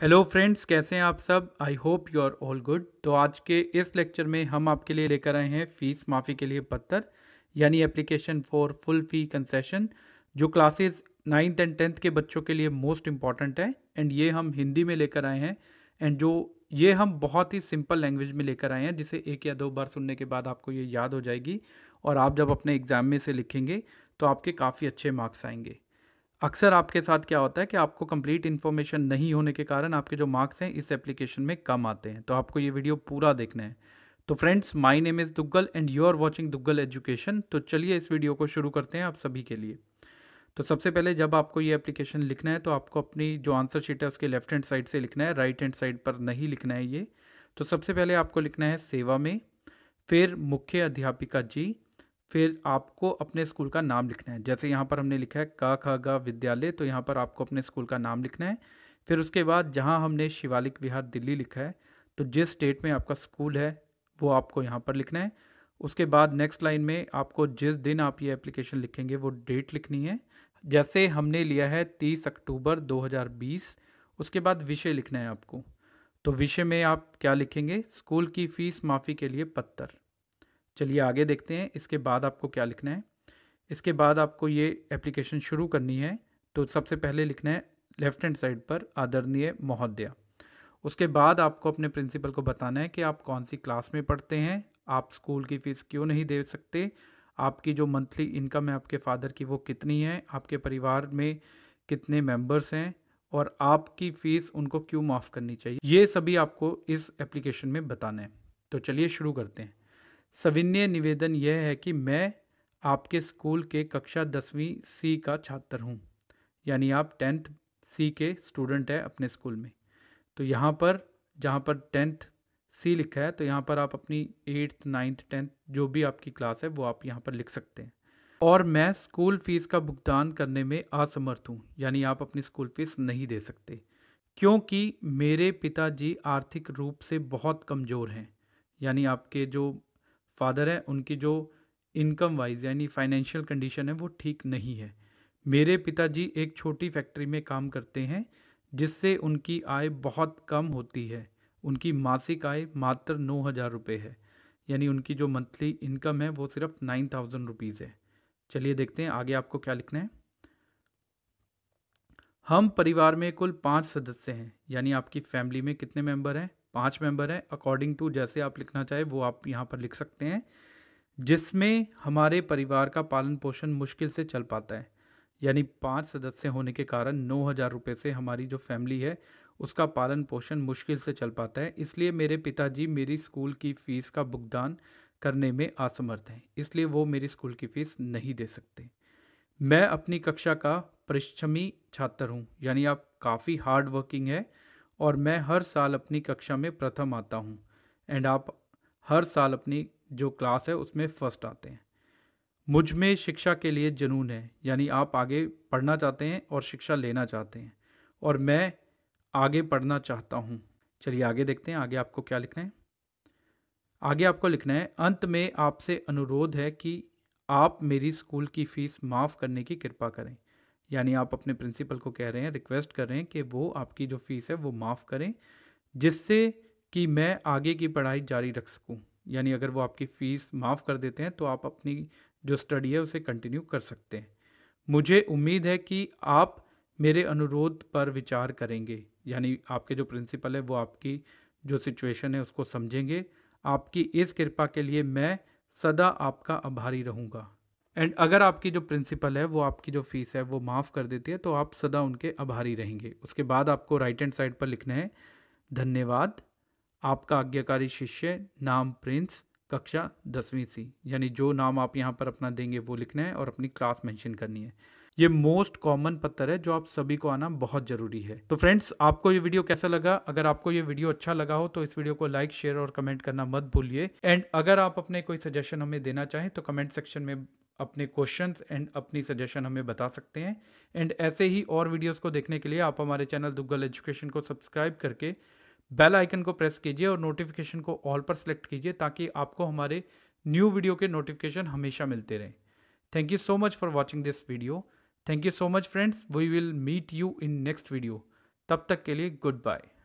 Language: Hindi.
हेलो फ्रेंड्स कैसे हैं आप सब I hope you are all good तो आज के इस लेक्चर में हम आपके लिए लेकर आए हैं फ़ीस माफ़ी के लिए पत्थर यानी application for full fee concession जो क्लासेस नाइन्थ एंड टेंथ के बच्चों के लिए मोस्ट इम्पॉर्टेंट है एंड ये हम हिंदी में लेकर आए हैं एंड जो ये हम बहुत ही सिंपल लैंग्वेज में लेकर आए हैं जिसे एक या दो बार सुनने के बाद आपको ये याद हो जाएगी और आप जब अपने एग्ज़ाम में से लिखेंगे तो आपके काफ़ी अच्छे मार्क्स आएंगे अक्सर आपके साथ क्या होता है कि आपको कंप्लीट इन्फॉर्मेशन नहीं होने के कारण आपके जो मार्क्स हैं इस एप्लीकेशन में कम आते हैं तो आपको ये वीडियो पूरा देखना है तो friends my name is Duggal and you are watching Duggal Education तो चलिए इस वीडियो को शुरू करते हैं आप सभी के लिए तो सबसे पहले जब आपको ये एप्लीकेशन लिखना है तो आपको अपनी जो आंसर शीट है उसके लेफ्ट हैंड साइड से लिखना है राइट हैंड साइड पर नहीं लिखना है ये तो सबसे पहले आपको लिखना है सेवा में फिर मुख्य अध्यापिका जी फिर आपको अपने स्कूल का नाम लिखना है जैसे यहाँ पर हमने लिखा है का खा ग विद्यालय तो यहाँ पर आपको अपने स्कूल का नाम लिखना है फिर उसके बाद जहाँ हमने शिवालिक विहार दिल्ली लिखा है तो जिस स्टेट में आपका स्कूल है वो आपको यहाँ पर लिखना है उसके बाद नेक्स्ट लाइन में आपको जिस दिन आप ये एप्लीकेशन लिखेंगे वो डेट लिखनी है जैसे हमने लिया है तीस अक्टूबर 2020 उसके बाद विषय लिखना है आपको तो विषय में आप क्या लिखेंगे स्कूल की फ़ीस माफ़ी के लिए पत्थर चलिए आगे देखते हैं इसके बाद आपको क्या लिखना है इसके बाद आपको ये एप्लीकेशन शुरू करनी है तो सबसे पहले लिखना है लेफ्ट हैंड साइड पर आदरणीय महोदया उसके बाद आपको अपने प्रिंसिपल को बताना है कि आप कौन सी क्लास में पढ़ते हैं आप स्कूल की फ़ीस क्यों नहीं दे सकते आपकी जो मंथली इनकम है आपके फादर की वो कितनी है आपके परिवार में कितने मेंबर्स हैं और आपकी फ़ीस उनको क्यों माफ़ करनी चाहिए ये सभी आपको इस एप्लीकेशन में बताना है तो चलिए शुरू करते हैं सविनय निवेदन यह है कि मैं आपके स्कूल के कक्षा दसवीं सी का छात्र हूँ यानी आप टेंथ सी के स्टूडेंट हैं अपने स्कूल में तो यहाँ पर जहाँ पर टेंथ सी लिखा है तो यहाँ पर आप अपनी एट्थ नाइन्थ टेंथ जो भी आपकी क्लास है वो आप यहाँ पर लिख सकते हैं और मैं स्कूल फ़ीस का भुगतान करने में असमर्थ हूँ यानी आप अपनी स्कूल फ़ीस नहीं दे सकते क्योंकि मेरे पिताजी आर्थिक रूप से बहुत कमज़ोर हैं यानी आपके जो फादर है उनकी जो इनकम वाइज यानी फाइनेंशियल कंडीशन है वो ठीक नहीं है मेरे पिताजी एक छोटी फैक्ट्री में काम करते हैं जिससे उनकी आय बहुत कम होती है उनकी मासिक आय मात्र नौ हज़ार रुपये है यानी उनकी जो मंथली इनकम है वो सिर्फ नाइन थाउजेंड रुपीज़ है चलिए देखते हैं आगे आपको क्या लिखना है हम परिवार में कुल पाँच सदस्य हैं यानी आपकी फैमिली में कितने मेंबर हैं पाँच मेंबर हैं अकॉर्डिंग टू जैसे आप लिखना चाहे वो आप यहाँ पर लिख सकते हैं जिसमें हमारे परिवार का पालन पोषण मुश्किल से चल पाता है यानी पांच सदस्य होने के कारण नौ हज़ार रुपये से हमारी जो फैमिली है उसका पालन पोषण मुश्किल से चल पाता है इसलिए मेरे पिताजी मेरी स्कूल की फ़ीस का भुगतान करने में असमर्थ हैं इसलिए वो मेरी स्कूल की फ़ीस नहीं दे सकते मैं अपनी कक्षा का परिश्रमी छात्र हूँ यानी आप काफ़ी हार्ड वर्किंग है और मैं हर साल अपनी कक्षा में प्रथम आता हूँ एंड आप हर साल अपनी जो क्लास है उसमें फर्स्ट आते हैं मुझ में शिक्षा के लिए जुनून है यानी आप आगे पढ़ना चाहते हैं और शिक्षा लेना चाहते हैं और मैं आगे पढ़ना चाहता हूँ चलिए आगे देखते हैं आगे आपको क्या लिखना है आगे आपको लिखना है अंत में आपसे अनुरोध है कि आप मेरी स्कूल की फ़ीस माफ़ करने की कृपा करें यानी आप अपने प्रिंसिपल को कह रहे हैं रिक्वेस्ट कर रहे हैं कि वो आपकी जो फ़ीस है वो माफ़ करें जिससे कि मैं आगे की पढ़ाई जारी रख सकूं यानी अगर वो आपकी फ़ीस माफ़ कर देते हैं तो आप अपनी जो स्टडी है उसे कंटिन्यू कर सकते हैं मुझे उम्मीद है कि आप मेरे अनुरोध पर विचार करेंगे यानी आपके जो प्रिंसिपल है वो आपकी जो सिचुएशन है उसको समझेंगे आपकी इस कृपा के लिए मैं सदा आपका आभारी रहूँगा एंड अगर आपकी जो प्रिंसिपल है वो आपकी जो फ़ीस है वो माफ़ कर देती है तो आप सदा उनके आभारी रहेंगे उसके बाद आपको राइट हैंड साइड पर लिखना है धन्यवाद आपका आज्ञाकारी शिष्य नाम प्रिंस कक्षा दसवीं सी यानी जो नाम आप यहाँ पर अपना देंगे वो लिखना है और अपनी क्लास मेंशन करनी है ये मोस्ट कॉमन पत्थर है जो आप सभी को आना बहुत ज़रूरी है तो फ्रेंड्स आपको ये वीडियो कैसा लगा अगर आपको ये वीडियो अच्छा लगा हो तो इस वीडियो को लाइक शेयर और कमेंट करना मत भूलिए एंड अगर आप अपने कोई सजेशन हमें देना चाहें तो कमेंट सेक्शन में अपने क्वेश्चन एंड अपनी सजेशन हमें बता सकते हैं एंड ऐसे ही और वीडियोस को देखने के लिए आप हमारे चैनल दुग्गल एजुकेशन को सब्सक्राइब करके बेल आइकन को प्रेस कीजिए और नोटिफिकेशन को ऑल पर सेलेक्ट कीजिए ताकि आपको हमारे न्यू वीडियो के नोटिफिकेशन हमेशा मिलते रहें thank you so much for watching this video thank you so much friends we will meet you in next video तब तक के लिए गुड बाय